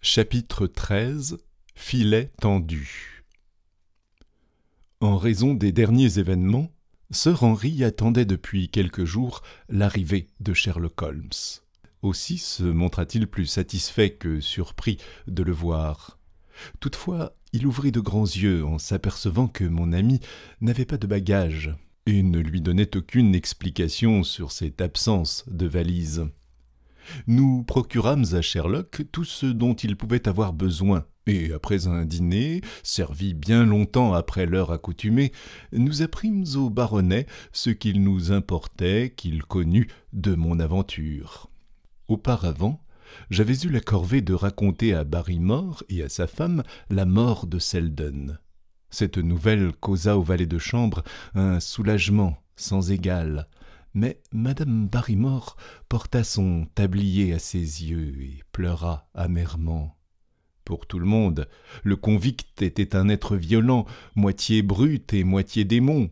Chapitre XIII Filet tendu En raison des derniers événements, Sir Henry attendait depuis quelques jours l'arrivée de Sherlock Holmes. Aussi se montra-t-il plus satisfait que surpris de le voir. Toutefois, il ouvrit de grands yeux en s'apercevant que mon ami n'avait pas de bagages et ne lui donnait aucune explication sur cette absence de valise. Nous procurâmes à Sherlock tout ce dont il pouvait avoir besoin, et après un dîner, servi bien longtemps après l'heure accoutumée, nous apprîmes au baronnet ce qu'il nous importait qu'il connût de mon aventure. Auparavant, j'avais eu la corvée de raconter à Barrymore et à sa femme la mort de Selden. Cette nouvelle causa au valet de chambre un soulagement sans égal, mais madame Barrymore porta son tablier à ses yeux et pleura amèrement. Pour tout le monde, le convict était un être violent, moitié brute et moitié démon.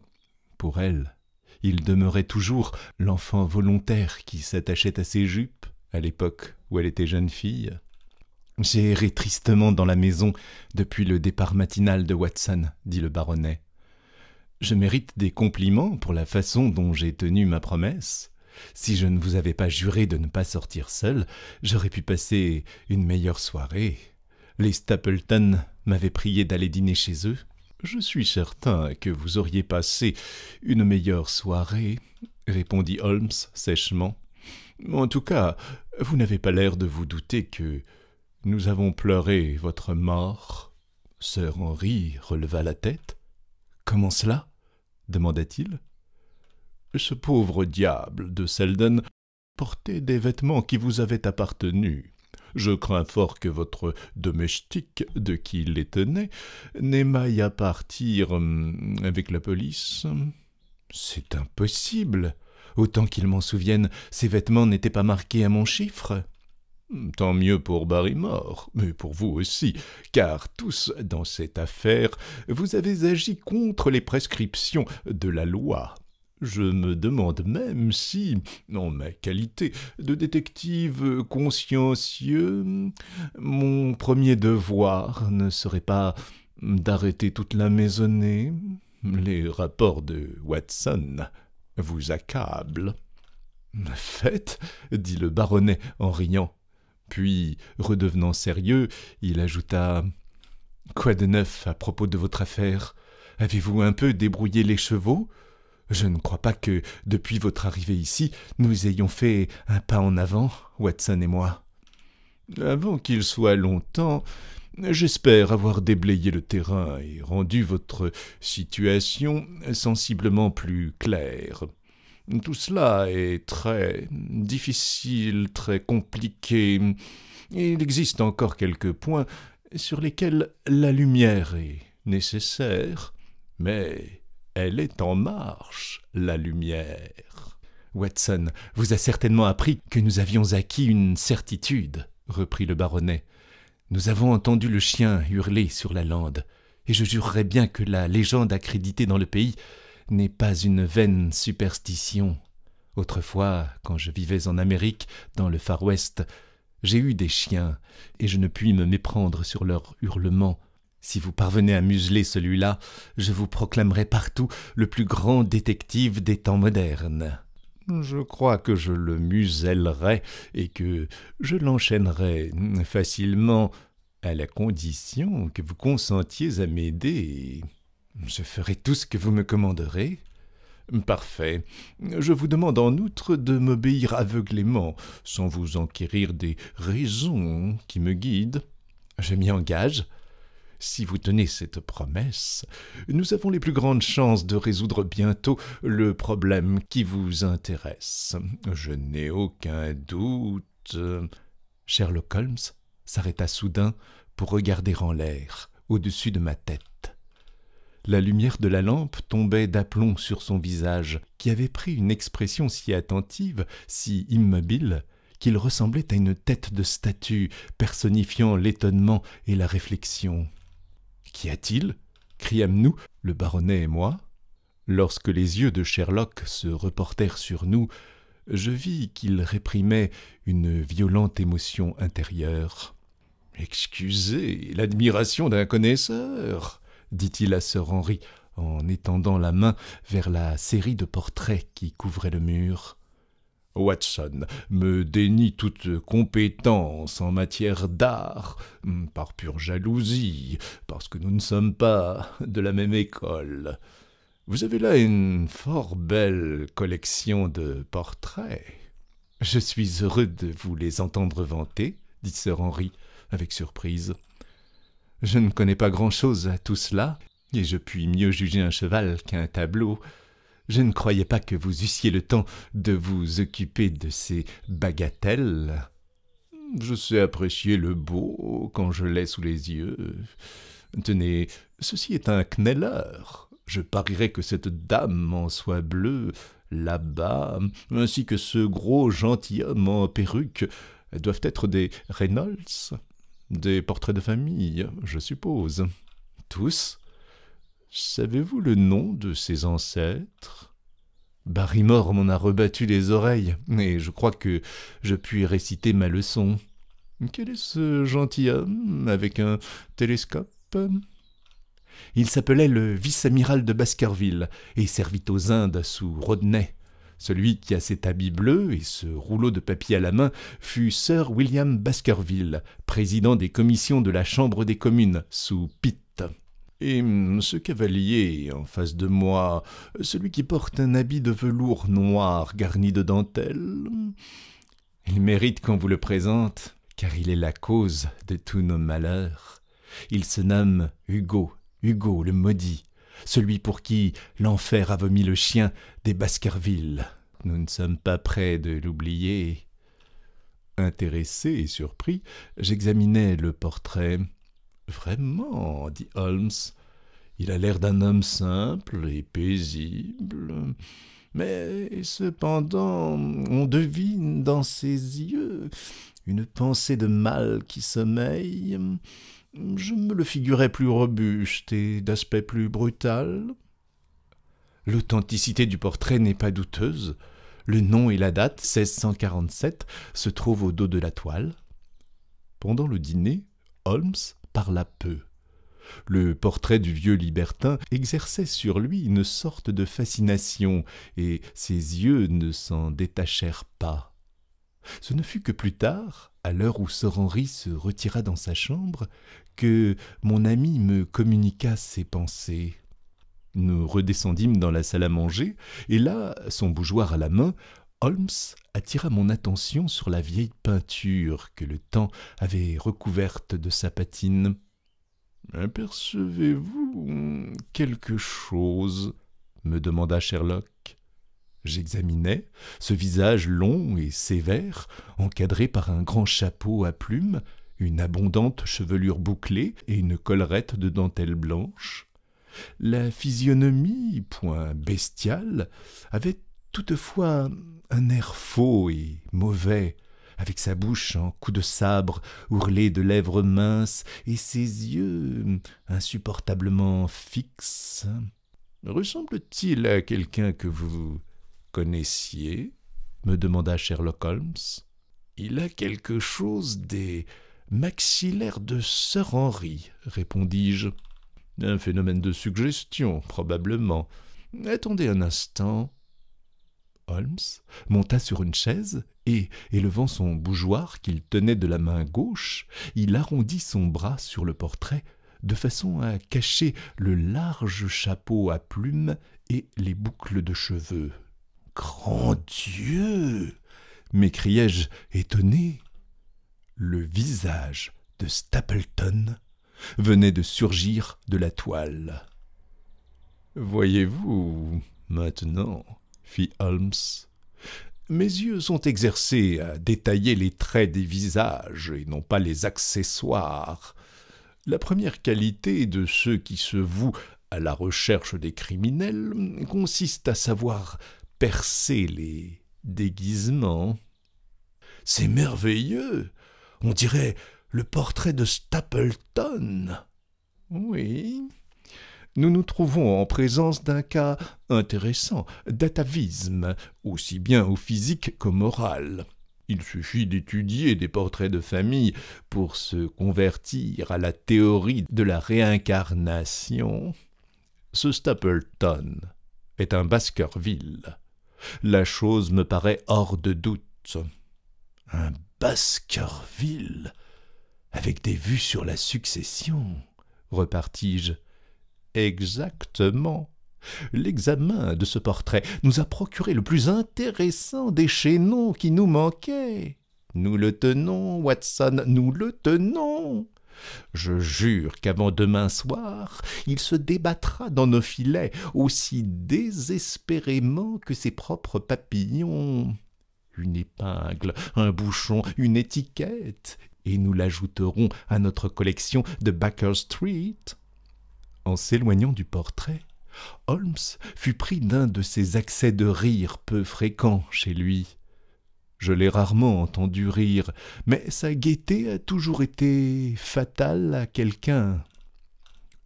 Pour elle, il demeurait toujours l'enfant volontaire qui s'attachait à ses jupes, à l'époque où elle était jeune fille. J'ai erré tristement dans la maison depuis le départ matinal de Watson, dit le baronnet. Je mérite des compliments pour la façon dont j'ai tenu ma promesse. Si je ne vous avais pas juré de ne pas sortir seul, j'aurais pu passer une meilleure soirée. Les Stapleton m'avaient prié d'aller dîner chez eux. Je suis certain que vous auriez passé une meilleure soirée, répondit Holmes sèchement. En tout cas, vous n'avez pas l'air de vous douter que nous avons pleuré votre mort. Sir Henry releva la tête. Comment cela demanda-t-il. Ce pauvre diable de Selden portait des vêtements qui vous avaient appartenu. Je crains fort que votre domestique, de qui il les tenait, n'aimaille à partir hum, avec la police. C'est impossible. Autant qu'il m'en souvienne, ces vêtements n'étaient pas marqués à mon chiffre. Hmm, tant mieux pour Barrymore, mais pour vous aussi, car tous dans cette affaire, vous avez agi contre les prescriptions de la loi. Je me demande même si, en ma qualité de détective consciencieux, mon premier devoir ne serait pas d'arrêter toute la maisonnée. Les rapports de Watson vous accablent. Faites, dit le baronnet en riant, puis, redevenant sérieux, il ajouta Quoi de neuf à propos de votre affaire Avez-vous un peu débrouillé les chevaux Je ne crois pas que, depuis votre arrivée ici, nous ayons fait un pas en avant, Watson et moi. Avant qu'il soit longtemps, j'espère avoir déblayé le terrain et rendu votre situation sensiblement plus claire. Tout cela est très difficile, très compliqué. Il existe encore quelques points sur lesquels la lumière est nécessaire, mais elle est en marche, la lumière. Watson vous a certainement appris que nous avions acquis une certitude, reprit le baronnet. Nous avons entendu le chien hurler sur la lande, et je jurerais bien que la légende accréditée dans le pays n'est pas une vaine superstition. Autrefois, quand je vivais en Amérique, dans le Far West, j'ai eu des chiens, et je ne puis me méprendre sur leurs hurlements. Si vous parvenez à museler celui-là, je vous proclamerai partout le plus grand détective des temps modernes. Je crois que je le musellerai et que je l'enchaînerai facilement, à la condition que vous consentiez à m'aider. Je ferai tout ce que vous me commanderez. Parfait. Je vous demande en outre de m'obéir aveuglément, sans vous enquérir des raisons qui me guident. Je m'y engage. Si vous tenez cette promesse, nous avons les plus grandes chances de résoudre bientôt le problème qui vous intéresse. Je n'ai aucun doute. Sherlock Holmes s'arrêta soudain pour regarder en l'air, au-dessus de ma tête. La lumière de la lampe tombait d'aplomb sur son visage, qui avait pris une expression si attentive, si immobile, qu'il ressemblait à une tête de statue, personnifiant l'étonnement et la réflexion. Qu'y a-t-il criâmes-nous, le baronnet et moi. Lorsque les yeux de Sherlock se reportèrent sur nous, je vis qu'il réprimait une violente émotion intérieure. Excusez l'admiration d'un connaisseur, dit-il à Sir Henry en étendant la main vers la série de portraits qui couvraient le mur. Watson me dénie toute compétence en matière d'art, par pure jalousie, parce que nous ne sommes pas de la même école. Vous avez là une fort belle collection de portraits. Je suis heureux de vous les entendre vanter, dit Sir Henry, avec surprise. Je ne connais pas grand-chose à tout cela, et je puis mieux juger un cheval qu'un tableau. Je ne croyais pas que vous eussiez le temps de vous occuper de ces bagatelles. Je sais apprécier le beau quand je l'ai sous les yeux. Tenez, ceci est un kneller. Je parierais que cette dame en soie bleue, là-bas, ainsi que ce gros gentilhomme en perruque, doivent être des Reynolds. Des portraits de famille, je suppose. Tous Savez-vous le nom de ses ancêtres Barrymore m'en a rebattu les oreilles, et je crois que je puis réciter ma leçon. Quel est ce gentilhomme avec un télescope Il s'appelait le vice-amiral de Baskerville et servit aux Indes sous Rodney. Celui qui a cet habit bleu et ce rouleau de papier à la main fut Sir William Baskerville, président des commissions de la Chambre des communes, sous Pitt. Et hmm, ce cavalier, en face de moi, celui qui porte un habit de velours noir garni de dentelles, il mérite qu'on vous le présente, car il est la cause de tous nos malheurs. Il se nomme Hugo, Hugo le maudit, celui pour qui l'enfer a vomi le chien des Baskerville. Nous ne sommes pas près de l'oublier. Intéressé et surpris, j'examinai le portrait. Vraiment, dit Holmes, il a l'air d'un homme simple et paisible, mais cependant on devine dans ses yeux une pensée de mal qui sommeille. Je me le figurais plus robuste et d'aspect plus brutal. L'authenticité du portrait n'est pas douteuse. Le nom et la date, 1647, se trouvent au dos de la toile. Pendant le dîner, Holmes parla peu. Le portrait du vieux libertin exerçait sur lui une sorte de fascination, et ses yeux ne s'en détachèrent pas. Ce ne fut que plus tard, à l'heure où Sir Henry se retira dans sa chambre, que mon ami me communiqua ses pensées. Nous redescendîmes dans la salle à manger, et là, son bougeoir à la main, Holmes attira mon attention sur la vieille peinture que le temps avait recouverte de sa patine. Apercevez-vous quelque chose me demanda Sherlock. J'examinais ce visage long et sévère, encadré par un grand chapeau à plumes, une abondante chevelure bouclée et une collerette de dentelle blanche. La physionomie, point bestiale, avait toutefois un air faux et mauvais, avec sa bouche en coup de sabre, ourlée de lèvres minces, et ses yeux insupportablement fixes. Ressemble-t-il à quelqu'un que vous connaissiez me demanda Sherlock Holmes. Il a quelque chose des maxillaires de Sir Henry, répondis-je. Un phénomène de suggestion, probablement. Attendez un instant. Holmes monta sur une chaise et, élevant son bougeoir qu'il tenait de la main gauche, il arrondit son bras sur le portrait de façon à cacher le large chapeau à plumes et les boucles de cheveux Grand Dieu m'écriai-je étonné. Le visage de Stapleton venait de surgir de la toile. Voyez-vous, maintenant, fit Holmes, mes yeux sont exercés à détailler les traits des visages et non pas les accessoires. La première qualité de ceux qui se vouent à la recherche des criminels consiste à savoir percer les déguisements. C'est merveilleux. On dirait le portrait de Stapleton. Oui. Nous nous trouvons en présence d'un cas intéressant d'atavisme, aussi bien au physique qu'au moral. Il suffit d'étudier des portraits de famille pour se convertir à la théorie de la réincarnation. Ce Stapleton est un Baskerville. La chose me paraît hors de doute. Un Baskerville avec des vues sur la succession, repartis-je. Exactement. L'examen de ce portrait nous a procuré le plus intéressant des chaînons qui nous manquaient. Nous le tenons, Watson, nous le tenons. Je jure qu'avant demain soir, il se débattra dans nos filets aussi désespérément que ses propres papillons. Une épingle, un bouchon, une étiquette, et nous l'ajouterons à notre collection de Baker Street. En s'éloignant du portrait, Holmes fut pris d'un de ces accès de rire peu fréquents chez lui. Je l'ai rarement entendu rire, mais sa gaieté a toujours été fatale à quelqu'un.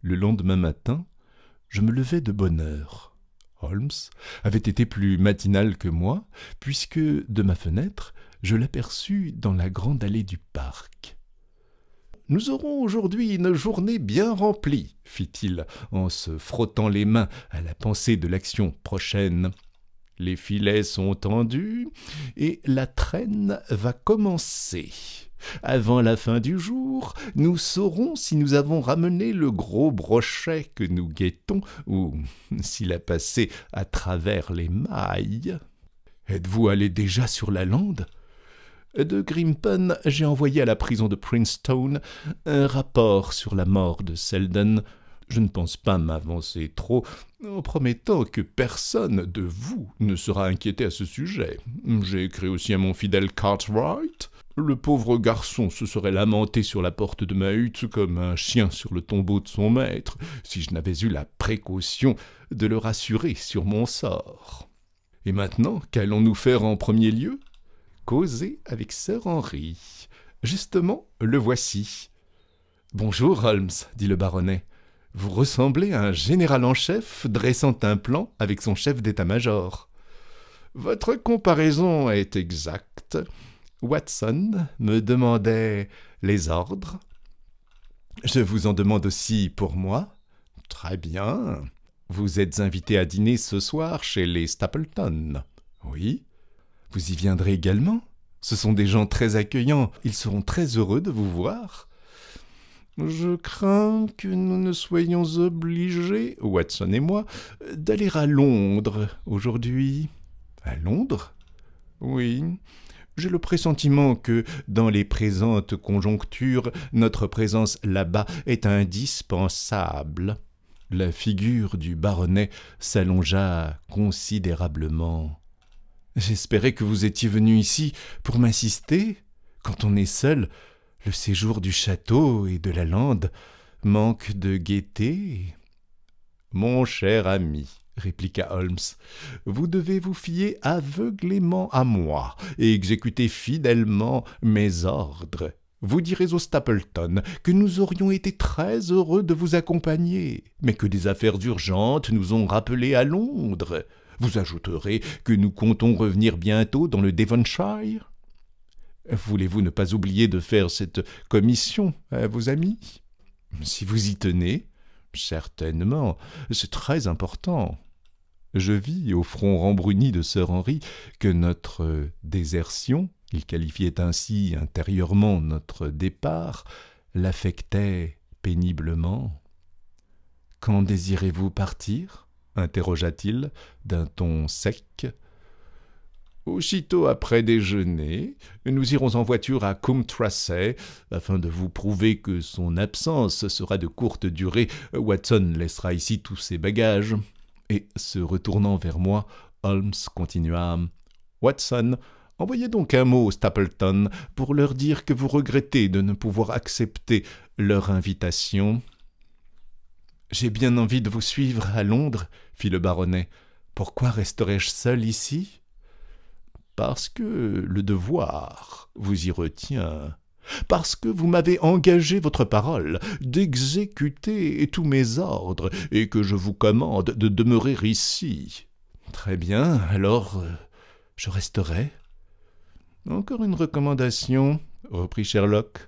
Le lendemain matin, je me levai de bonne heure. Holmes avait été plus matinal que moi, puisque, de ma fenêtre, je l'aperçus dans la grande allée du parc. Nous aurons aujourd'hui une journée bien remplie, fit-il, en se frottant les mains à la pensée de l'action prochaine les filets sont tendus, et la traîne va commencer. Avant la fin du jour, nous saurons si nous avons ramené le gros brochet que nous guettons ou s'il a passé à travers les mailles. Êtes-vous allé déjà sur la lande De Grimpen, j'ai envoyé à la prison de Princeton un rapport sur la mort de Selden je ne pense pas m'avancer trop en promettant que personne de vous ne sera inquiété à ce sujet. J'ai écrit aussi à mon fidèle Cartwright. Le pauvre garçon se serait lamenté sur la porte de ma hutte comme un chien sur le tombeau de son maître, si je n'avais eu la précaution de le rassurer sur mon sort. Et maintenant, qu'allons-nous faire en premier lieu Causer avec Sir Henry. Justement, le voici. Bonjour, Holmes, dit le baronnet. Vous ressemblez à un général en chef dressant un plan avec son chef d'état-major. Votre comparaison est exacte. Watson me demandait les ordres. Je vous en demande aussi pour moi. Très bien. Vous êtes invité à dîner ce soir chez les Stapleton. Oui. Vous y viendrez également. Ce sont des gens très accueillants. Ils seront très heureux de vous voir. Je crains que nous ne soyons obligés, Watson et moi, d'aller à Londres aujourd'hui. À Londres Oui. J'ai le pressentiment que, dans les présentes conjonctures, notre présence là-bas est indispensable. La figure du baronnet s'allongea considérablement. J'espérais que vous étiez venu ici pour m'assister. Quand on est seul, le séjour du château et de la lande manque de gaieté Mon cher ami, répliqua Holmes, vous devez vous fier aveuglément à moi et exécuter fidèlement mes ordres. Vous direz aux Stapleton que nous aurions été très heureux de vous accompagner, mais que des affaires urgentes nous ont rappelés à Londres. Vous ajouterez que nous comptons revenir bientôt dans le Devonshire Voulez-vous ne pas oublier de faire cette commission à vos amis Si vous y tenez, certainement, c'est très important. Je vis au front rembruni de sir Henri que notre désertion, il qualifiait ainsi intérieurement notre départ, l'affectait péniblement. Quand désirez-vous partir interrogea-t-il d'un ton sec, Aussitôt après déjeuner, nous irons en voiture à Tracey, afin de vous prouver que son absence sera de courte durée. Watson laissera ici tous ses bagages. Et se retournant vers moi, Holmes continua Watson, envoyez donc un mot aux Stapleton pour leur dire que vous regrettez de ne pouvoir accepter leur invitation. J'ai bien envie de vous suivre à Londres, fit le baronnet. Pourquoi resterais-je seul ici parce que le devoir vous y retient, parce que vous m'avez engagé votre parole d'exécuter tous mes ordres et que je vous commande de demeurer ici. Très bien, alors euh, je resterai. Encore une recommandation, reprit Sherlock.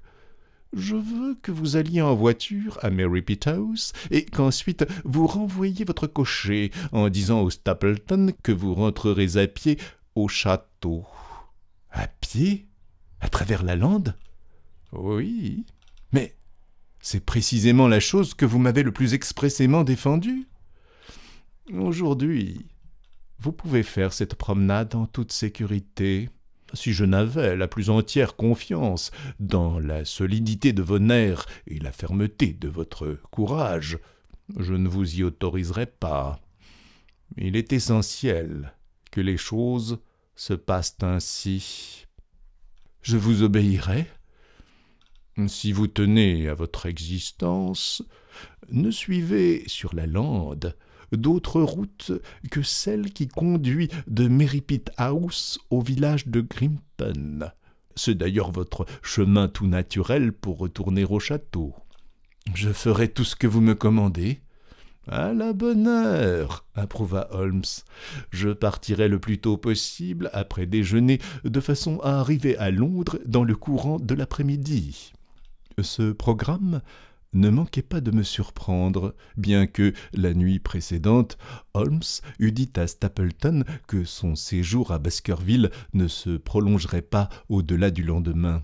Je veux que vous alliez en voiture à Mary Pithouse et qu'ensuite vous renvoyiez votre cocher en disant au Stapleton que vous rentrerez à pied au château. À pied À travers la lande Oui. Mais c'est précisément la chose que vous m'avez le plus expressément défendue. Aujourd'hui, vous pouvez faire cette promenade en toute sécurité. Si je n'avais la plus entière confiance dans la solidité de vos nerfs et la fermeté de votre courage, je ne vous y autoriserais pas. Il est essentiel que les choses se passent ainsi. Je vous obéirai. Si vous tenez à votre existence, ne suivez sur la lande d'autre route que celle qui conduit de Merripit House au village de Grimpen. C'est d'ailleurs votre chemin tout naturel pour retourner au château. Je ferai tout ce que vous me commandez, à la bonne heure, approuva Holmes. Je partirai le plus tôt possible après déjeuner, de façon à arriver à Londres dans le courant de l'après-midi. Ce programme ne manquait pas de me surprendre, bien que, la nuit précédente, Holmes eût dit à Stapleton que son séjour à Baskerville ne se prolongerait pas au-delà du lendemain.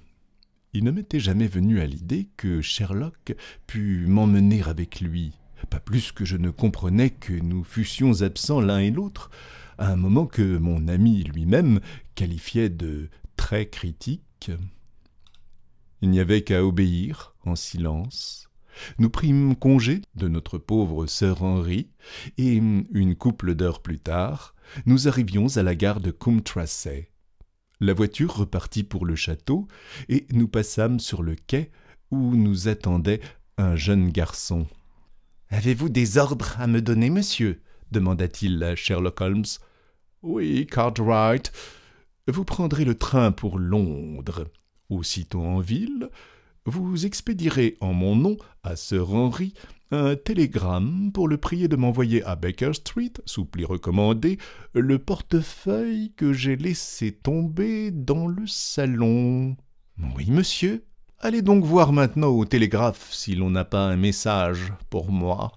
Il ne m'était jamais venu à l'idée que Sherlock pût m'emmener avec lui pas plus que je ne comprenais que nous fussions absents l'un et l'autre, à un moment que mon ami lui-même qualifiait de très critique. Il n'y avait qu'à obéir en silence. Nous prîmes congé de notre pauvre sœur Henri, et une couple d'heures plus tard, nous arrivions à la gare de Tracey. La voiture repartit pour le château, et nous passâmes sur le quai où nous attendait un jeune garçon Avez-vous des ordres à me donner, monsieur demanda-t-il à Sherlock Holmes. Oui, Cartwright. Vous prendrez le train pour Londres. Aussitôt en ville, vous expédierez en mon nom à Sir Henry un télégramme pour le prier de m'envoyer à Baker Street, sous pli recommandé, le portefeuille que j'ai laissé tomber dans le salon. Oui, monsieur, Allez donc voir maintenant au télégraphe si l'on n'a pas un message pour moi.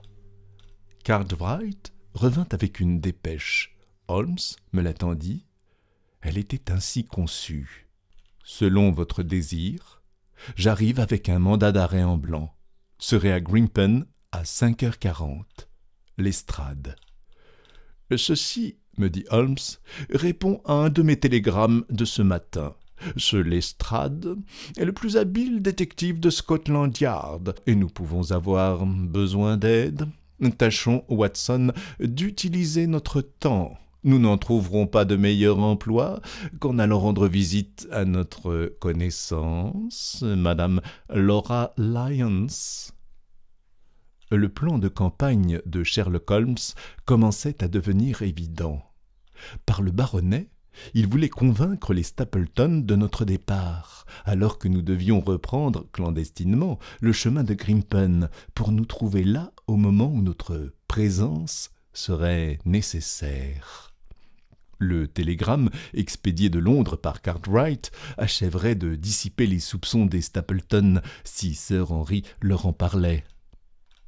Cartwright revint avec une dépêche. Holmes me l'attendit. Elle était ainsi conçue. Selon votre désir, j'arrive avec un mandat d'arrêt en blanc. Serai à Grimpen à 5h40. L'estrade. Ceci, me dit Holmes, répond à un de mes télégrammes de ce matin ce Lestrade est le plus habile détective de Scotland Yard, et nous pouvons avoir besoin d'aide. Tâchons, Watson, d'utiliser notre temps. Nous n'en trouverons pas de meilleur emploi qu'en allant rendre visite à notre connaissance, Madame Laura Lyons. Le plan de campagne de Sherlock Holmes commençait à devenir évident. Par le baronnet, il voulait convaincre les Stapleton de notre départ, alors que nous devions reprendre clandestinement le chemin de Grimpen pour nous trouver là au moment où notre présence serait nécessaire. Le télégramme expédié de Londres par Cartwright achèverait de dissiper les soupçons des Stapleton si Sir Henry leur en parlait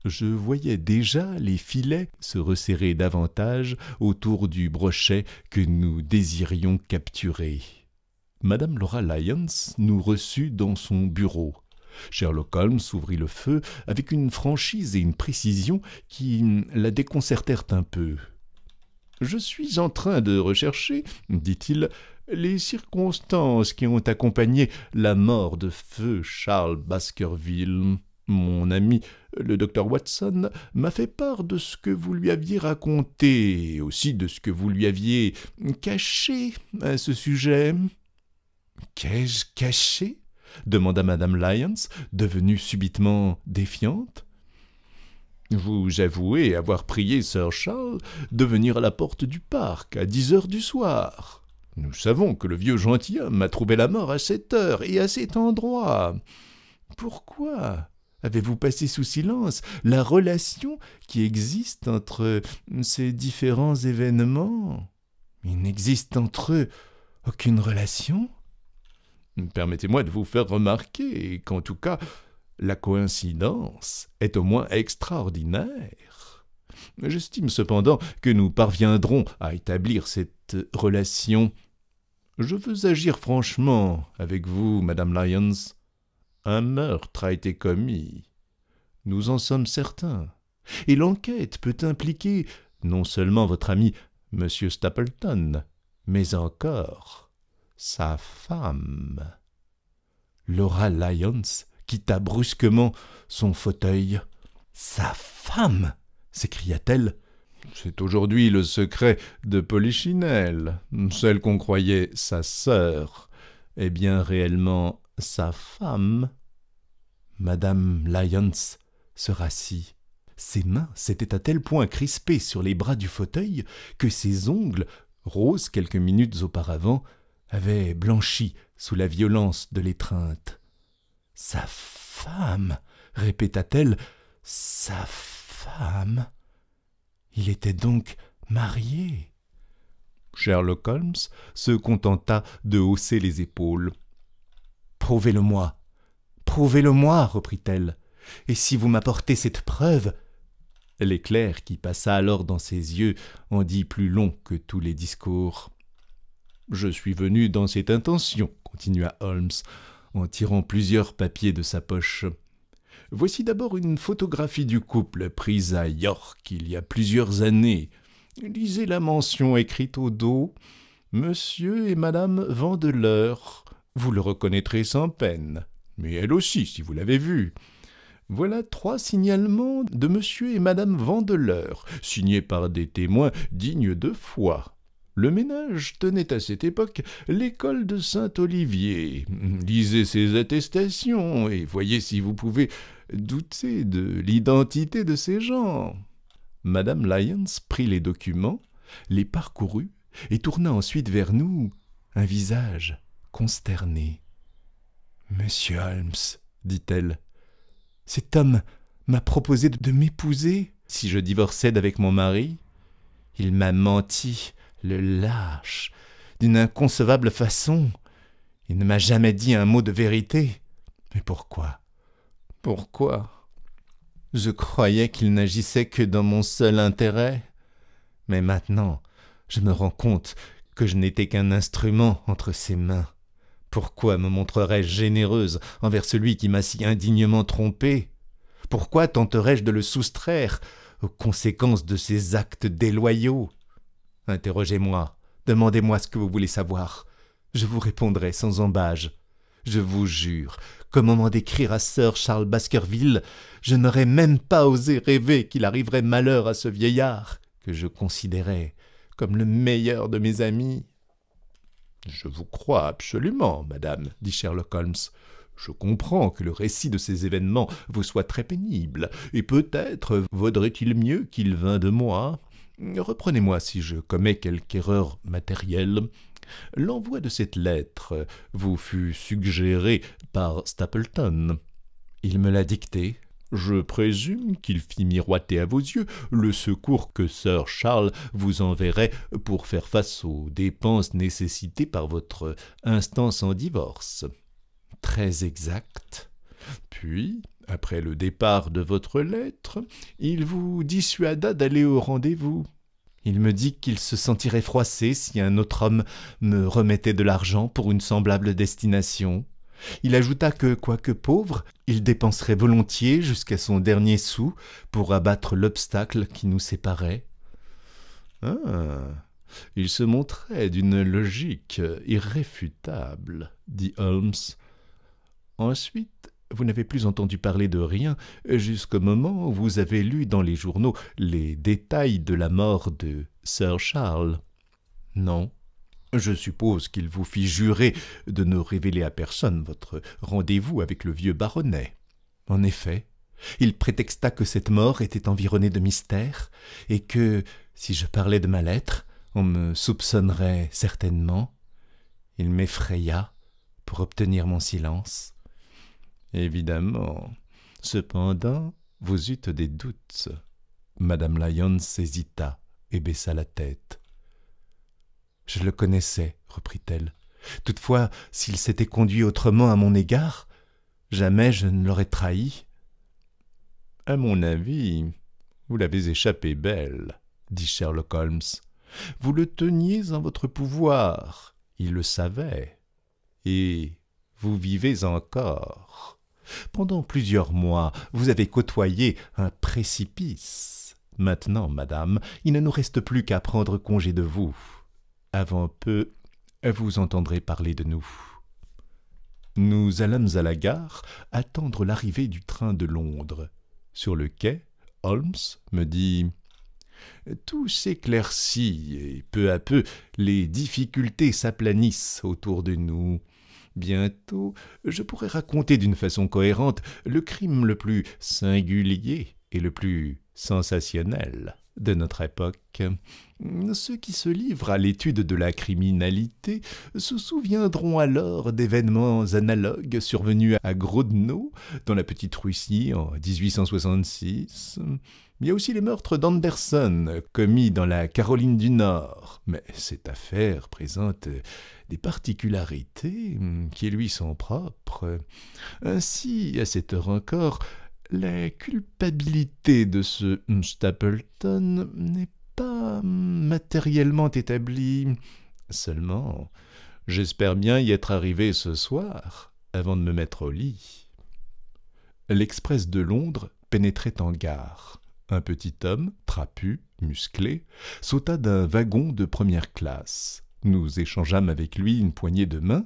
je voyais déjà les filets se resserrer davantage autour du brochet que nous désirions capturer. Madame Laura Lyons nous reçut dans son bureau. Sherlock Holmes ouvrit le feu avec une franchise et une précision qui la déconcertèrent un peu. Je suis en train de rechercher, dit-il, les circonstances qui ont accompagné la mort de feu Charles Baskerville, mon ami le docteur Watson m'a fait part de ce que vous lui aviez raconté, et aussi de ce que vous lui aviez caché à ce sujet. Qu'ai-je caché demanda Madame Lyons, devenue subitement défiante. Vous avouez avoir prié Sir Charles de venir à la porte du parc à dix heures du soir. Nous savons que le vieux gentilhomme a trouvé la mort à cette heure et à cet endroit. Pourquoi Avez-vous passé sous silence la relation qui existe entre euh, ces différents événements Il n'existe entre eux aucune relation Permettez-moi de vous faire remarquer qu'en tout cas, la coïncidence est au moins extraordinaire. J'estime cependant que nous parviendrons à établir cette relation. Je veux agir franchement avec vous, Madame Lyons. Un meurtre a été commis. Nous en sommes certains. Et l'enquête peut impliquer non seulement votre ami M. Stapleton, mais encore sa femme. Laura Lyons quitta brusquement son fauteuil. Sa femme s'écria-t-elle. C'est aujourd'hui le secret de Polichinelle, celle qu'on croyait sa sœur, est eh bien réellement sa femme. Madame Lyons se rassit. Ses mains s'étaient à tel point crispées sur les bras du fauteuil que ses ongles, roses quelques minutes auparavant, avaient blanchi sous la violence de l'étreinte. Sa femme répéta-t-elle, sa femme. Il était donc marié. Sherlock Holmes se contenta de hausser les épaules. Prouvez-le-moi. Prouvez-le-moi, reprit-elle. Et si vous m'apportez cette preuve. L'éclair qui passa alors dans ses yeux en dit plus long que tous les discours. Je suis venu dans cette intention, continua Holmes, en tirant plusieurs papiers de sa poche. Voici d'abord une photographie du couple prise à York il y a plusieurs années. Lisez la mention écrite au dos. Monsieur et Madame Vandeleur. Vous le reconnaîtrez sans peine, mais elle aussi, si vous l'avez vue. Voilà trois signalements de monsieur et madame Vandeleur, signés par des témoins dignes de foi. Le ménage tenait à cette époque l'école de Saint-Olivier. Lisez ces attestations et voyez si vous pouvez douter de l'identité de ces gens. Madame Lyons prit les documents, les parcourut et tourna ensuite vers nous un visage consternée. Monsieur Holmes, dit-elle, cet homme m'a proposé de m'épouser si je divorçais d'avec mon mari. Il m'a menti, le lâche, d'une inconcevable façon. Il ne m'a jamais dit un mot de vérité. Mais pourquoi Pourquoi Je croyais qu'il n'agissait que dans mon seul intérêt. Mais maintenant, je me rends compte que je n'étais qu'un instrument entre ses mains. Pourquoi me montrerais-je généreuse envers celui qui m'a si indignement trompée Pourquoi tenterais-je de le soustraire aux conséquences de ses actes déloyaux Interrogez-moi, demandez-moi ce que vous voulez savoir. Je vous répondrai sans embâge. Je vous jure qu'au moment d'écrire à Sir Charles Baskerville, je n'aurais même pas osé rêver qu'il arriverait malheur à ce vieillard que je considérais comme le meilleur de mes amis. Je vous crois absolument, madame, dit Sherlock Holmes. Je comprends que le récit de ces événements vous soit très pénible, et peut-être vaudrait-il mieux qu'il vînt de moi. Reprenez-moi si je commets quelque erreur matérielle. L'envoi de cette lettre vous fut suggéré par Stapleton. Il me l'a dictée, je présume qu'il fit miroiter à vos yeux le secours que sir Charles vous enverrait pour faire face aux dépenses nécessitées par votre instance en divorce. Très exact. Puis, après le départ de votre lettre, il vous dissuada d'aller au rendez-vous. Il me dit qu'il se sentirait froissé si un autre homme me remettait de l'argent pour une semblable destination. Il ajouta que, quoique pauvre, il dépenserait volontiers jusqu'à son dernier sou pour abattre l'obstacle qui nous séparait. Ah il se montrait d'une logique irréfutable, dit Holmes. Ensuite, vous n'avez plus entendu parler de rien jusqu'au moment où vous avez lu dans les journaux les détails de la mort de Sir Charles. Non, je suppose qu'il vous fit jurer de ne révéler à personne votre rendez-vous avec le vieux baronnet. En effet, il prétexta que cette mort était environnée de mystères, et que, si je parlais de ma lettre, on me soupçonnerait certainement. Il m'effraya pour obtenir mon silence. Évidemment. Cependant, vous eûtes des doutes. Madame Lyons hésita et baissa la tête. Je le connaissais, reprit-elle. Toutefois, s'il s'était conduit autrement à mon égard, jamais je ne l'aurais trahi. À mon avis, vous l'avez échappé belle, dit Sherlock Holmes. Vous le teniez en votre pouvoir, il le savait, et vous vivez encore. Pendant plusieurs mois, vous avez côtoyé un précipice. Maintenant, madame, il ne nous reste plus qu'à prendre congé de vous. Avant peu, vous entendrez parler de nous. Nous allâmes à la gare attendre l'arrivée du train de Londres. Sur le quai, Holmes me dit Tout s'éclaircit et peu à peu les difficultés s'aplanissent autour de nous. Bientôt, je pourrai raconter d'une façon cohérente le crime le plus singulier et le plus sensationnel de notre époque. Ceux qui se livrent à l'étude de la criminalité se souviendront alors d'événements analogues survenus à Grodno, dans la petite Russie, en 1866. Il y a aussi les meurtres d'Anderson, commis dans la Caroline du Nord. Mais cette affaire présente des particularités qui lui sont propres. Ainsi, à cette heure encore, la culpabilité de ce Stapleton n'est pas matériellement établie. Seulement, j'espère bien y être arrivé ce soir, avant de me mettre au lit. L'express de Londres pénétrait en gare. Un petit homme, trapu, musclé, sauta d'un wagon de première classe. Nous échangeâmes avec lui une poignée de main,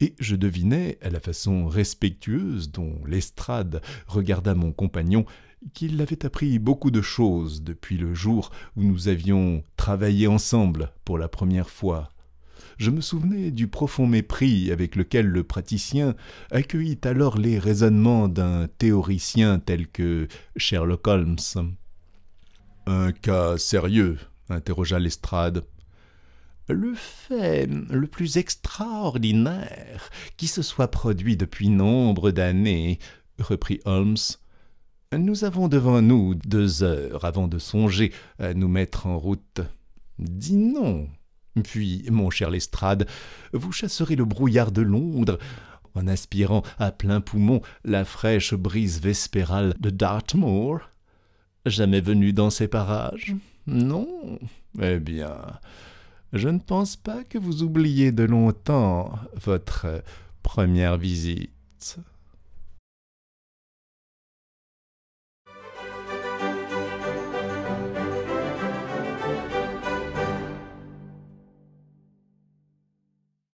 et je devinais, à la façon respectueuse dont Lestrade regarda mon compagnon, qu'il avait appris beaucoup de choses depuis le jour où nous avions travaillé ensemble pour la première fois. Je me souvenais du profond mépris avec lequel le praticien accueillit alors les raisonnements d'un théoricien tel que Sherlock Holmes. Un cas sérieux, interrogea Lestrade le fait le plus extraordinaire qui se soit produit depuis nombre d'années, reprit Holmes. Nous avons devant nous deux heures avant de songer à nous mettre en route. Dis non Puis, mon cher Lestrade, vous chasserez le brouillard de Londres en aspirant à plein poumon la fraîche brise vespérale de Dartmoor. Jamais venu dans ces parages Non Eh bien, je ne pense pas que vous oubliez de longtemps votre première visite.